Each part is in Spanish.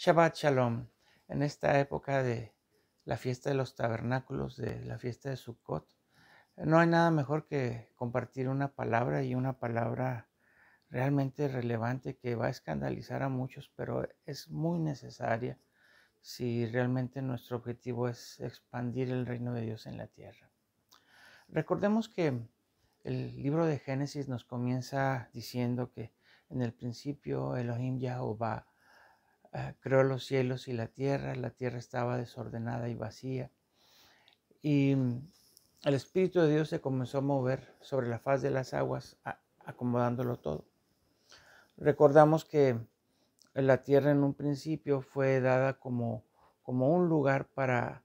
Shabbat Shalom. En esta época de la fiesta de los tabernáculos, de la fiesta de Sukkot, no hay nada mejor que compartir una palabra y una palabra realmente relevante que va a escandalizar a muchos, pero es muy necesaria si realmente nuestro objetivo es expandir el reino de Dios en la tierra. Recordemos que el libro de Génesis nos comienza diciendo que en el principio Elohim Yahová Ah, creó los cielos y la tierra, la tierra estaba desordenada y vacía. Y mm, el Espíritu de Dios se comenzó a mover sobre la faz de las aguas, acomodándolo todo. Recordamos que la tierra en un principio fue dada como, como un lugar para,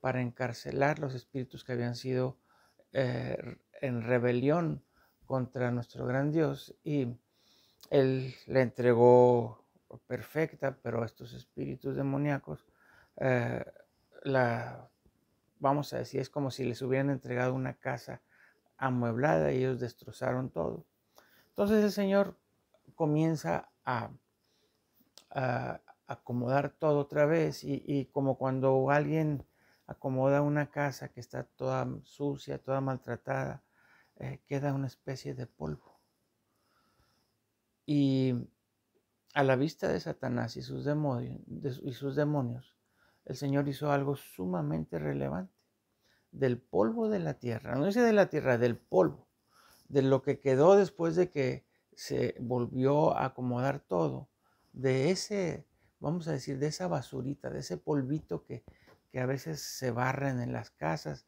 para encarcelar los espíritus que habían sido eh, en rebelión contra nuestro gran Dios y Él le entregó perfecta, pero estos espíritus demoníacos, eh, la, vamos a decir, es como si les hubieran entregado una casa amueblada y ellos destrozaron todo. Entonces el Señor comienza a, acomodar todo otra vez y, como cuando alguien acomoda una casa que está toda sucia, toda maltratada, eh, queda una especie de polvo. Y a la vista de Satanás y sus, demonios, el Señor hizo algo sumamente relevante. Del polvo de la tierra, no dice de la tierra, del polvo, de lo que quedó después de que se volvió a acomodar todo, de ese, vamos a decir, de esa basurita, de ese polvito que, que a veces se barren en las casas,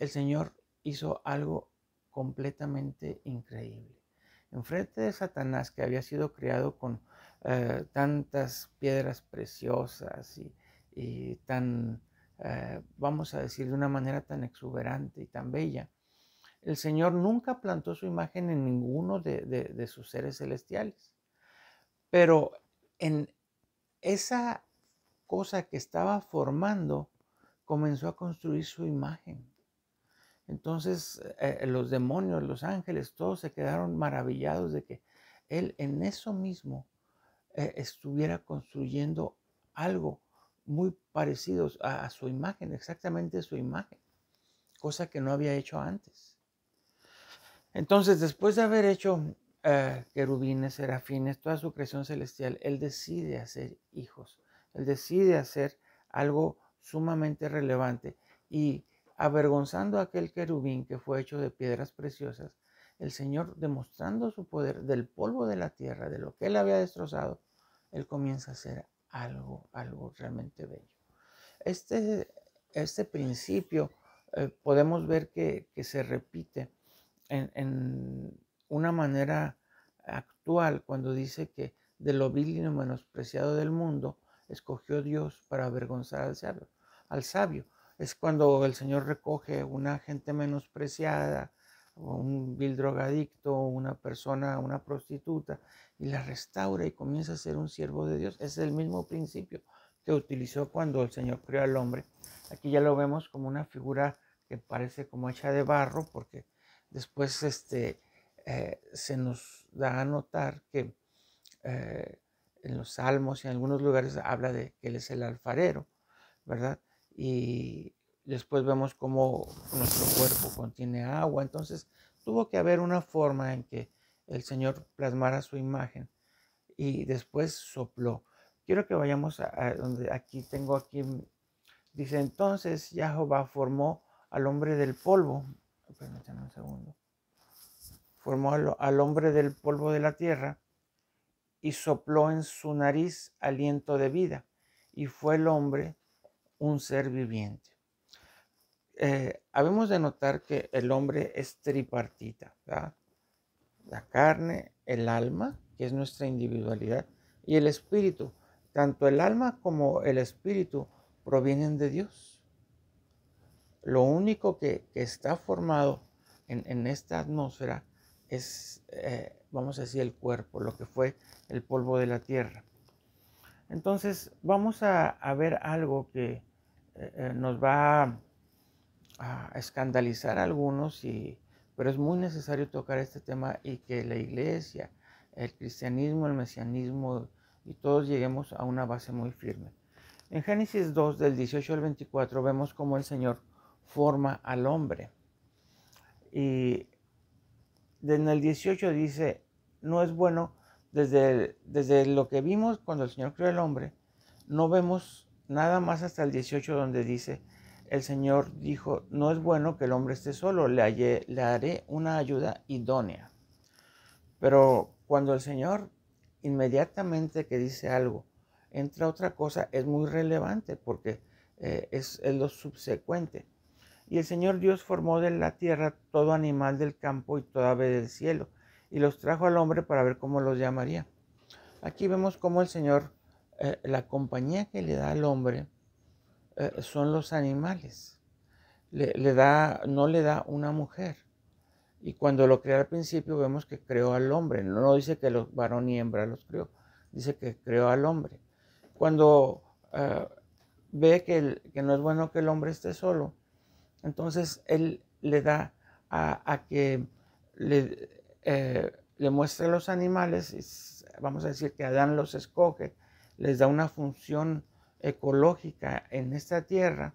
el Señor hizo algo completamente increíble. Enfrente de Satanás, que había sido criado con eh, tantas piedras preciosas y, tan, eh, vamos a decir, de una manera tan exuberante y tan bella. El Señor nunca plantó su imagen en ninguno de, sus seres celestiales, pero en esa cosa que estaba formando, comenzó a construir su imagen. Entonces eh, los demonios, los ángeles, todos se quedaron maravillados de que él en eso mismo eh, estuviera construyendo algo muy parecido a, su imagen, exactamente su imagen, cosa que no había hecho antes. Entonces, después de haber hecho eh, querubines, serafines, toda su creación celestial, él decide hacer hijos, él decide hacer algo sumamente relevante y avergonzando a aquel querubín que fue hecho de piedras preciosas, el Señor demostrando su poder del polvo de la tierra, de lo que él había destrozado, él comienza a hacer algo, algo realmente bello. Este, este principio eh, podemos ver que, se repite en, una manera actual cuando dice que de lo vil y lo menospreciado del mundo escogió Dios para avergonzar al sabio. Al sabio. Es cuando el Señor recoge una gente menospreciada, un vil drogadicto, una persona, una prostituta, y la restaura y comienza a ser un siervo de Dios. Es el mismo principio que utilizó cuando el Señor creó al hombre. Aquí ya lo vemos como una figura que parece como hecha de barro, porque después este, eh, se nos da a notar que eh, en los salmos y en algunos lugares habla de que él es el alfarero, ¿verdad? Y después vemos cómo nuestro cuerpo contiene agua. Entonces tuvo que haber una forma en que el Señor plasmara su imagen y después sopló. Quiero que vayamos a, donde aquí tengo aquí, dice entonces Jehová formó al hombre del polvo, permítanme un segundo, formó al hombre del polvo de la tierra y sopló en su nariz aliento de vida y fue el hombre un ser viviente. Eh, habemos de notar que el hombre es tripartita, la carne, el alma, que es nuestra individualidad, y el espíritu. Tanto el alma como el espíritu provienen de Dios. Lo único que, está formado en, esta atmósfera es, eh, vamos a decir, el cuerpo, lo que fue el polvo de la tierra. Entonces, vamos a, ver algo que eh, nos va a a escandalizar a algunos, y, pero es muy necesario tocar este tema y que la iglesia, el cristianismo, el mesianismo y todos lleguemos a una base muy firme. En Génesis 2, del 18 al 24, vemos cómo el Señor forma al hombre. Y en el 18 dice, no es bueno, desde, desde lo que vimos cuando el Señor creó al hombre, no vemos nada más hasta el 18 donde dice, el Señor dijo, no es bueno que el hombre esté solo, le, haré una ayuda idónea. Pero cuando el Señor inmediatamente que dice algo, entra otra cosa, es muy relevante porque eh, es, lo subsecuente. Y el Señor Dios formó de la tierra todo animal del campo y toda ave del cielo, y los trajo al hombre para ver cómo los llamaría. Aquí vemos cómo el Señor, eh, la compañía que le da al hombre, eh, son los animales. Le, da, no le da una mujer. Y cuando lo crea al principio vemos que creó al hombre. No, dice que los varón y hembra los creó. Dice que creó al hombre. Cuando eh, ve que, no es bueno que el hombre esté solo, entonces él le da a, que eh, le, muestre los animales, y vamos a decir que Adán los escoge, les da una función ecológica en esta tierra,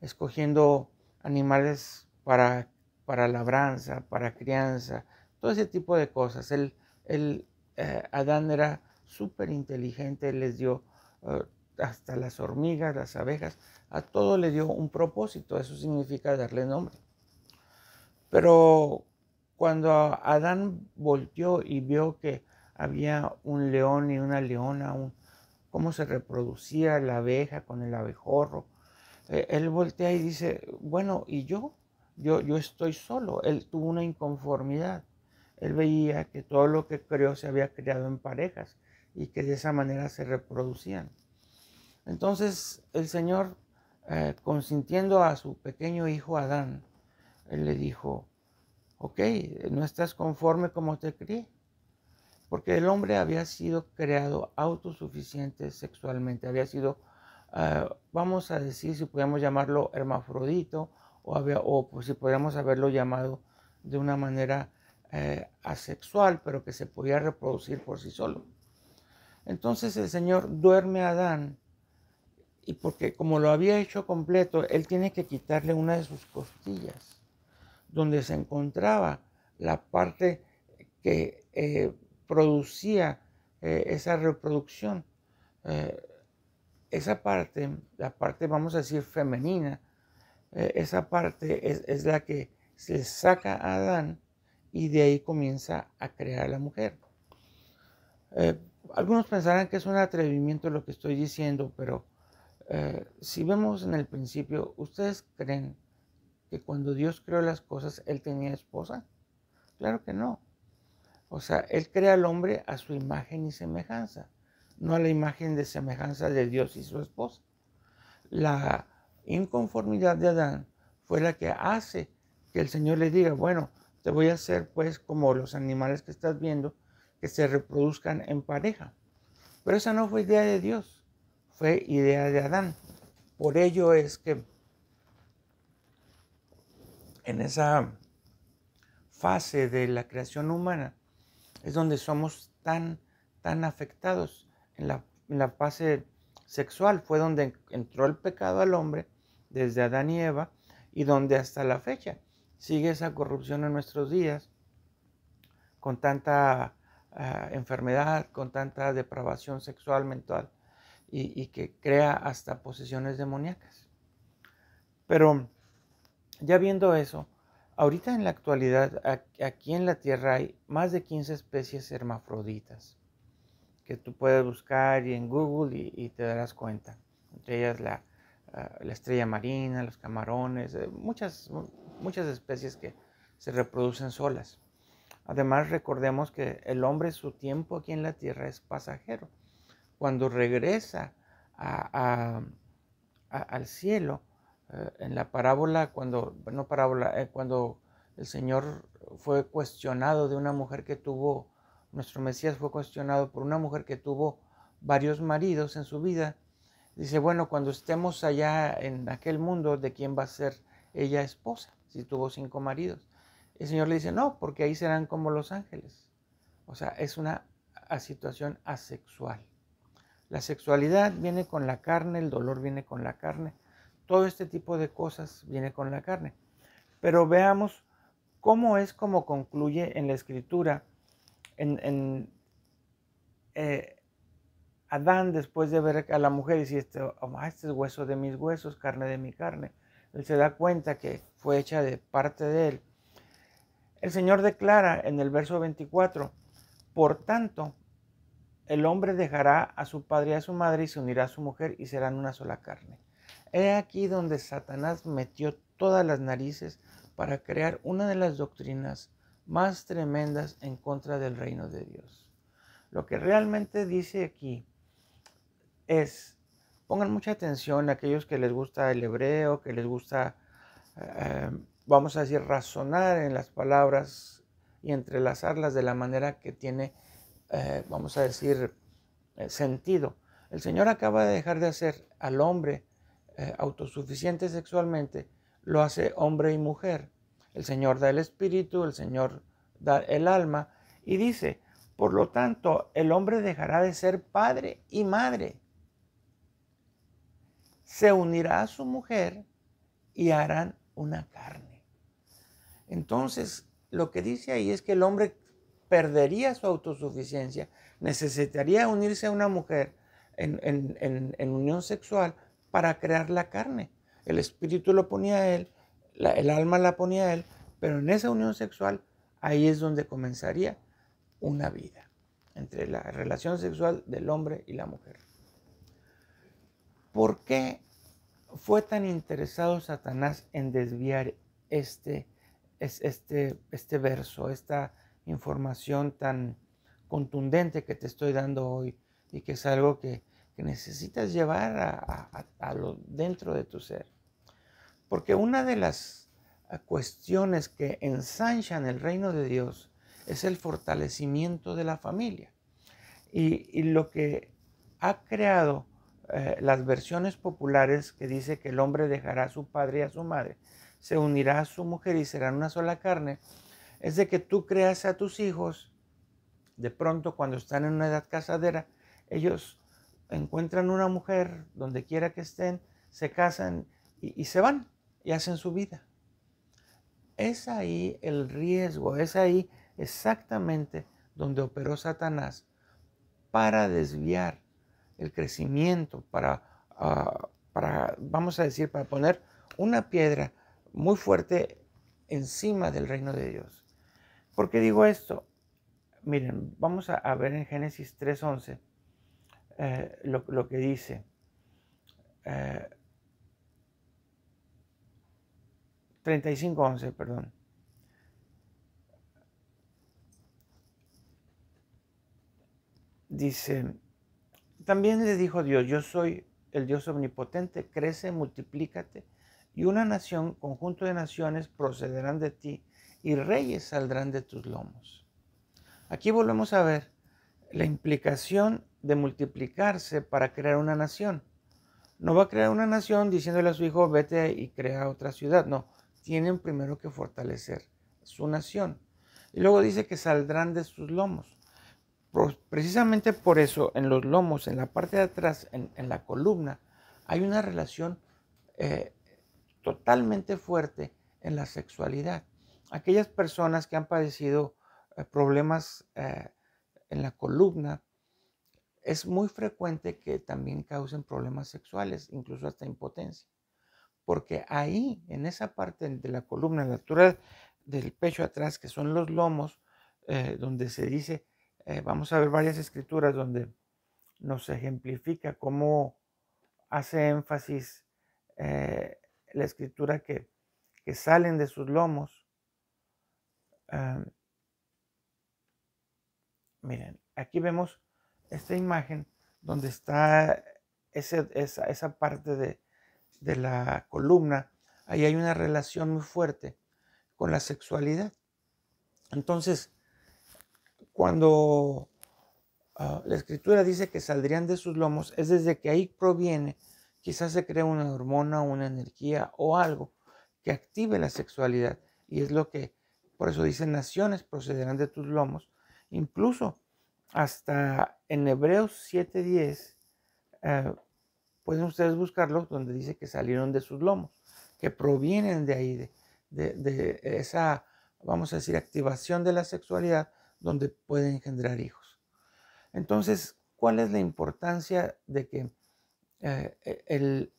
escogiendo animales para, para labranza, para crianza, todo ese tipo de cosas. El, el eh, Adán era súper inteligente, les dio eh, hasta las hormigas, las abejas, a todo le dio un propósito, eso significa darle nombre. Pero cuando Adán volteó y vio que había un león y una leona, un, cómo se reproducía la abeja con el abejorro. Eh, él voltea y dice, bueno, ¿y yo? yo? Yo estoy solo. Él tuvo una inconformidad. Él veía que todo lo que creó se había creado en parejas y que de esa manera se reproducían. Entonces el Señor, eh, consintiendo a su pequeño hijo Adán, él le dijo, ok, no estás conforme como te crié, porque el hombre había sido creado autosuficiente sexualmente, había sido, ah, vamos a decir, si podemos llamarlo hermafrodito, o, pues, si podríamos haberlo llamado de una manera eh, asexual, pero que se podía reproducir por sí solo. Entonces el Señor duerme a Adán, y porque como lo había hecho completo, Él tiene que quitarle una de sus costillas, donde se encontraba la parte que eh, producía eh, esa reproducción. Eh, esa parte, la parte vamos a decir femenina, eh, esa parte es, es, la que se saca a Adán y de ahí comienza a crear a la mujer. algunos pensarán que es un atrevimiento lo que estoy diciendo, pero si vemos en el principio, ¿ustedes creen que cuando Dios creó las cosas, Él tenía esposa? Claro que no. O sea, Él crea al hombre a su imagen y semejanza, no a la imagen de semejanza de Dios y su esposa. La inconformidad de Adán fue la que hace que el Señor le diga, bueno, te voy a hacer pues como los animales que estás viendo, que se reproduzcan en pareja. Pero esa no fue idea de Dios, fue idea de Adán. Por ello es que en esa fase de la creación humana, es donde somos tan, tan afectados. En la, fase sexual fue donde entró el pecado al hombre desde Adán y Eva y donde hasta la fecha sigue esa corrupción en nuestros días con tanta ah, enfermedad, con tanta depravación sexual, mental y, y que crea hasta posesiones demoníacas. Pero ya viendo eso, Ahorita en la actualidad, aquí en la Tierra hay más de 15 especies hermafroditas que tú puedes buscar y en Google y, te darás cuenta. Entre ellas la, ah, estrella marina, los camarones, eh, muchas, muchas especies que se reproducen solas. Además, recordemos que el hombre, su tiempo aquí en la Tierra es pasajero. Cuando regresa al cielo, eh, en la parábola, cuando, no parábola, eh, cuando el Señor fue cuestionado de una mujer que tuvo, nuestro Mesías fue cuestionado por una mujer que tuvo varios maridos en su vida, dice, bueno, cuando estemos allá en aquel mundo, ¿de quién va a ser ella esposa? Si tuvo cinco maridos. El Señor le dice, no, porque ahí serán como los ángeles. O sea, es una situación asexual. La sexualidad viene con la carne, el dolor viene con la carne todo este tipo de cosas viene con la carne. Pero veamos cómo es como concluye en la escritura, en, eh, Adán después de ver a la mujer y si este, oh, ah, este es hueso de mis huesos, carne de mi carne. Él se da cuenta que fue hecha de parte de él. El Señor declara en el verso 24, por tanto, el hombre dejará a su padre y a su madre y se unirá a su mujer y serán una sola carne. He aquí donde Satanás metió todas las narices para crear una de las doctrinas más tremendas en contra del reino de Dios. Lo que realmente dice aquí es, pongan mucha atención a aquellos que les gusta el hebreo, que les gusta, eh, vamos a decir, razonar en las palabras y entrelazarlas de la manera que tiene, eh, vamos a decir, eh, sentido. El Señor acaba de dejar de hacer al hombre eh, autosuficiente sexualmente, lo hace hombre y mujer. El Señor da el espíritu, el Señor da el alma y dice, por lo tanto, el hombre dejará de ser padre y madre. Se unirá a su mujer y harán una carne. Entonces, lo que dice ahí es que el hombre perdería su autosuficiencia, necesitaría unirse a una mujer en, en unión sexual para crear la carne. El espíritu lo ponía a él, el alma la ponía a él, pero en esa unión sexual ahí es donde comenzaría una vida entre la relación sexual del hombre y la mujer. ¿Por qué fue tan interesado Satanás en desviar este, este, este verso, esta información tan contundente que te estoy dando hoy y que es algo que que necesitas llevar a, lo, dentro de tu ser. Porque una de las eh, cuestiones que ensanchan el reino de Dios es el fortalecimiento de la familia. Y, lo que ha creado eh, las versiones populares que dice que el hombre dejará a su padre y a su madre, se unirá a su mujer y serán una sola carne, es de que tú creas a tus hijos, de pronto cuando están en una edad casadera, ellos encuentran una mujer donde quiera que estén, se casan y, se van y hacen su vida. Es ahí el riesgo, es ahí exactamente donde operó Satanás para desviar el crecimiento, para, ah, para, vamos a decir, para poner una piedra muy fuerte encima del reino de Dios. ¿Por qué digo esto? Miren, vamos a ver en Génesis 3.11. Eh, lo, que dice. 35, eh, 11, perdón. Dice, también le dijo Dios, yo soy el Dios omnipotente, crece, multiplícate, y una nación, conjunto de naciones, procederán de ti, y reyes saldrán de tus lomos. Aquí volvemos a ver la implicación de multiplicarse para crear una nación. No va a crear una nación diciéndole a su hijo, vete y crea otra ciudad. No, tienen primero que fortalecer su nación. Y luego dice que saldrán de sus lomos. Precisamente por eso en los lomos, en la parte de atrás, en, la columna, hay una relación eh, totalmente fuerte en la sexualidad. Aquellas personas que han padecido eh, problemas eh, en la columna, es muy frecuente que también causen problemas sexuales, incluso hasta impotencia. Porque ahí, en esa parte de la columna, natural del pecho atrás, que son los lomos, eh, donde se dice, eh, vamos a ver varias escrituras donde nos ejemplifica cómo hace énfasis eh, la escritura que, que, salen de sus lomos. Ah, miren, aquí vemos esta imagen donde está esa, esa, parte de, la columna, ahí hay una relación muy fuerte con la sexualidad. Entonces, cuando ah, la escritura dice que saldrían de sus lomos, es desde que ahí proviene, quizás se crea una hormona, una energía o algo que active la sexualidad. Y es lo que, por eso dice, naciones procederán de tus lomos. Incluso hasta en Hebreos 7:10, eh, pueden ustedes buscarlos donde dice que salieron de sus lomos, que provienen de ahí, de, esa, vamos a decir, activación de la sexualidad, donde pueden engendrar hijos. Entonces, ¿cuál es la importancia de que eh, e,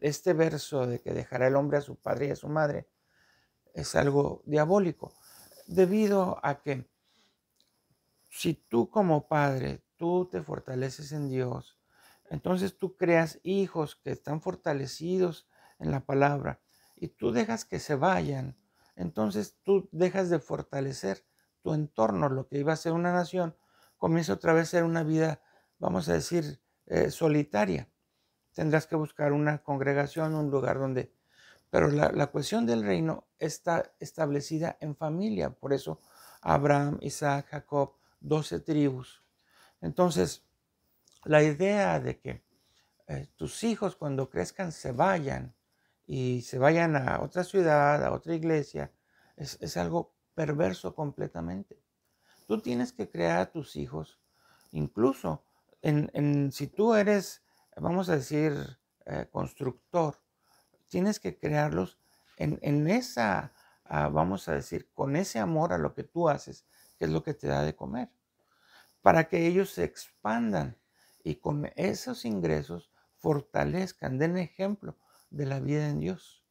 este verso de que dejará el hombre a su padre y a su madre es algo diabólico? Debido a que si tú como padre, tú te fortaleces en Dios, entonces tú creas hijos que están fortalecidos en la palabra y tú dejas que se vayan, entonces tú dejas de fortalecer tu entorno, lo que iba a ser una nación, comienza otra vez a ser una vida, vamos a decir, eh, solitaria. Tendrás que buscar una congregación, un lugar donde... Pero la, la cuestión del reino está establecida en familia, por eso Abraham, Isaac, Jacob, 12 tribus. Entonces, la idea de que eh, tus hijos cuando crezcan se vayan y se vayan a otra ciudad, a otra iglesia, es, algo perverso completamente. Tú tienes que crear a tus hijos, incluso en, si tú eres, vamos a decir, eh, constructor, tienes que crearlos en, esa, ah, vamos a decir, con ese amor a lo que tú haces, que es lo que te da de comer, para que ellos se expandan y con esos ingresos fortalezcan, den ejemplo de la vida en Dios.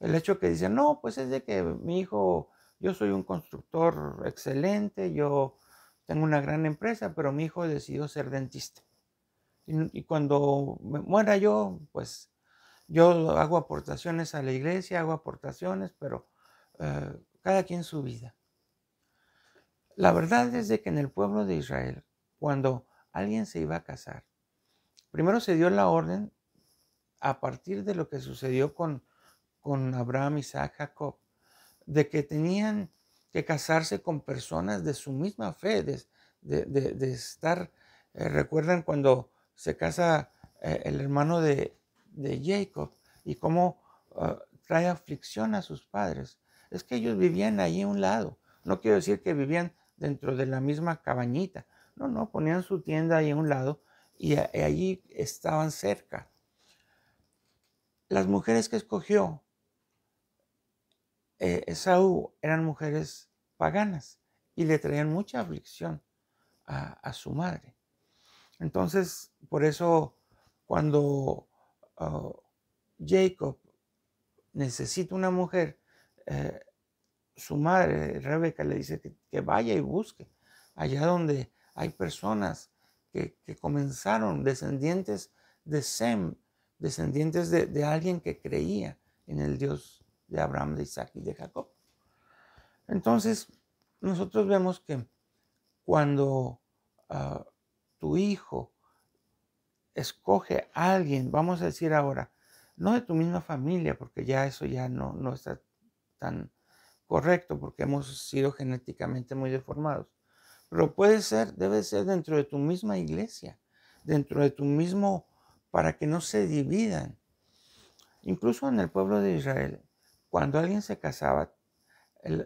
El hecho que dicen, no, pues es de que mi hijo, yo soy un constructor excelente, yo tengo una gran empresa, pero mi hijo decidió ser dentista. Y, cuando me muera yo, pues yo hago aportaciones a la iglesia, hago aportaciones, pero eh, cada quien su vida. La verdad es de que en el pueblo de Israel, cuando alguien se iba a casar, primero se dio la orden a partir de lo que sucedió con, con Abraham, Isaac, Jacob, de que tenían que casarse con personas de su misma fe, de, estar, eh, recuerdan cuando se casa eh, el hermano de, Jacob y cómo ah, trae aflicción a sus padres. Es que ellos vivían ahí a un lado. No quiero decir que vivían dentro de la misma cabañita. No, no, ponían su tienda ahí a un lado y allí estaban cerca. Las mujeres que escogió eh, Esaú eran mujeres paganas y le traían mucha aflicción a, su madre. Entonces, por eso cuando ah, Jacob necesita una mujer, eh, su madre, Rebeca, le dice que, vaya y busque allá donde hay personas que, comenzaron descendientes de Sem, descendientes de, alguien que creía en el Dios de Abraham, de Isaac y de Jacob. Entonces, nosotros vemos que cuando ah, tu hijo escoge a alguien, vamos a decir ahora, no de tu misma familia, porque ya eso ya no, no está tan correcto, porque hemos sido genéticamente muy deformados. Pero puede ser, debe ser dentro de tu misma iglesia, dentro de tu mismo, para que no se dividan. Incluso en el pueblo de Israel, cuando alguien se casaba,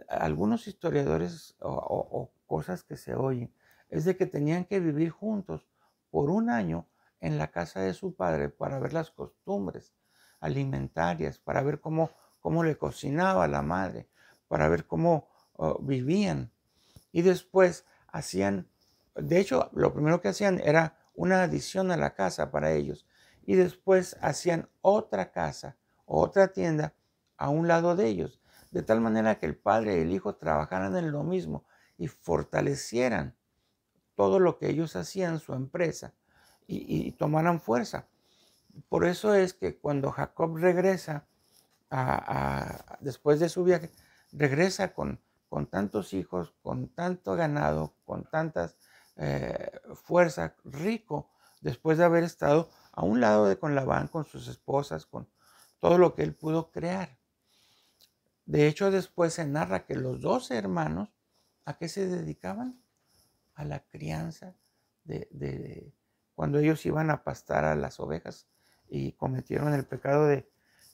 algunos historiadores o, cosas que se oyen, es de que tenían que vivir juntos por un año en la casa de su padre para ver las costumbres alimentarias, para ver cómo, cómo le cocinaba la madre, para ver cómo oh, vivían. Y después hacían, de hecho, lo primero que hacían era una adición a la casa para ellos. Y después hacían otra casa, otra tienda a un lado de ellos, de tal manera que el padre y el hijo trabajaran en lo mismo y fortalecieran todo lo que ellos hacían, su empresa, y, tomaran fuerza. Por eso es que cuando Jacob regresa después de su viaje, regresa con, con tantos hijos, con tanto ganado, con tantas eh, fuerza, fuerzas, rico, después de haber estado a un lado de con con sus esposas, con todo lo que él pudo crear. De hecho, después se narra que los dos hermanos, ¿a qué se dedicaban? A la crianza de, cuando ellos iban a pastar a las ovejas y cometieron el pecado de,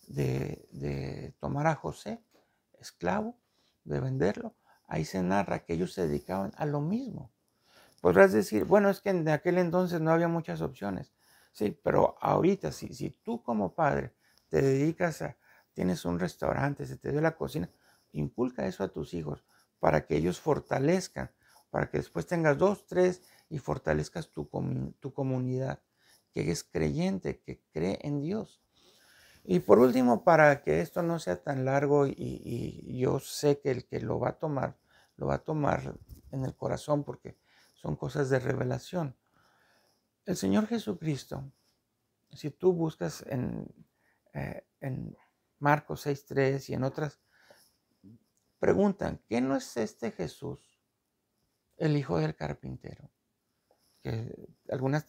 de tomar a José esclavo, de venderlo, ahí se narra que ellos se dedicaban a lo mismo. Podrás decir, bueno, es que en aquel entonces no había muchas opciones. Sí, pero ahorita, si, si tú como padre te dedicas a, tienes un restaurante, se te dio la cocina, impulca eso a tus hijos para que ellos fortalezcan, para que después tengas dos, tres y fortalezcas tu, tu comunidad que es creyente, que cree en Dios. Y por último, para que esto no sea tan largo y, yo sé que el que lo va a tomar, lo va a tomar en el corazón porque son cosas de revelación. El Señor Jesucristo, si tú buscas en, eh, en Marcos 6.3 y en otras, preguntan, ¿qué no es este Jesús, el hijo del carpintero? Que algunas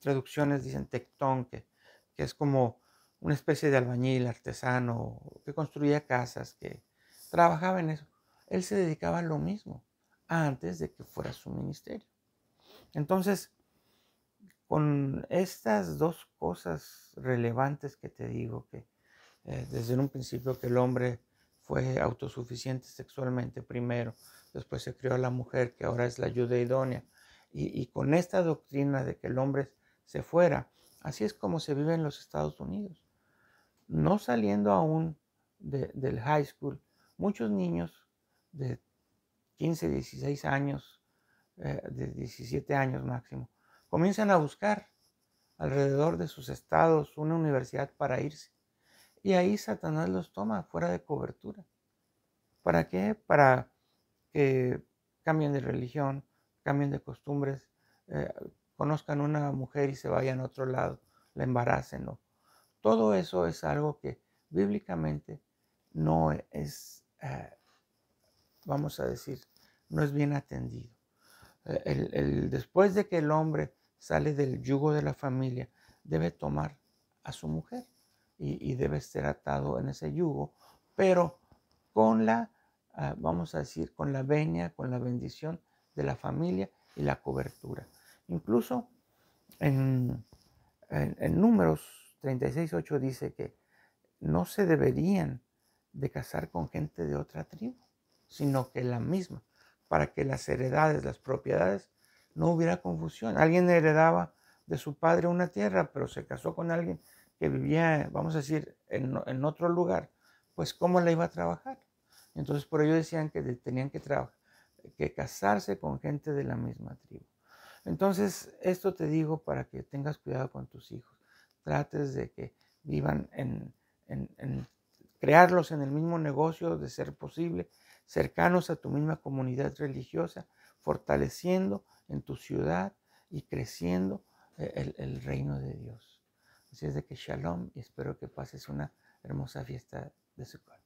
traducciones dicen tectón, que, que es como una especie de albañil, artesano, que construía casas, que trabajaba en eso. Él se dedicaba a lo mismo antes de que fuera su ministerio. Entonces, con estas dos cosas relevantes que te digo, que eh, desde un principio que el hombre fue autosuficiente sexualmente primero, después se crió a la mujer que ahora es la ayuda idónea, y con esta doctrina de que el hombre se fuera, así es como se vive en los Estados Unidos no saliendo aún del high school, muchos niños de 15, 16 años, eh, de 17 años máximo, comienzan a buscar alrededor de sus estados una universidad para irse. Y ahí Satanás los toma fuera de cobertura. ¿Para qué? Para que cambien de religión, cambien de costumbres, eh, conozcan una mujer y se vayan a otro lado, la embaracen, ¿no? Todo eso es algo que bíblicamente no e, es, eh, vamos a decir, no es bien atendido. Eh, después de que el hombre sale del yugo de la familia, debe tomar a su mujer y, debe ser atado en ese yugo, pero con la, ah, vamos a decir, con la venia, con la bendición de la familia y la cobertura. Incluso en, en números 36.8 dice que no se deberían de casar con gente de otra tribu, sino que la misma, para que las heredades, las propiedades, no hubiera confusión. Alguien heredaba de su padre una tierra, pero se casó con alguien que vivía, vamos a decir, en, otro lugar, pues ¿cómo la iba a trabajar? Entonces por ello decían que tenían que, que casarse con gente de la misma tribu. Entonces, esto te digo para que tengas cuidado con tus hijos trates de que vivan en, crearlos en el mismo negocio de ser posible, cercanos a tu misma comunidad religiosa, fortaleciendo en tu ciudad y creciendo eh, el, reino de Dios. Así es de que shalom y espero que pases una hermosa fiesta de cual.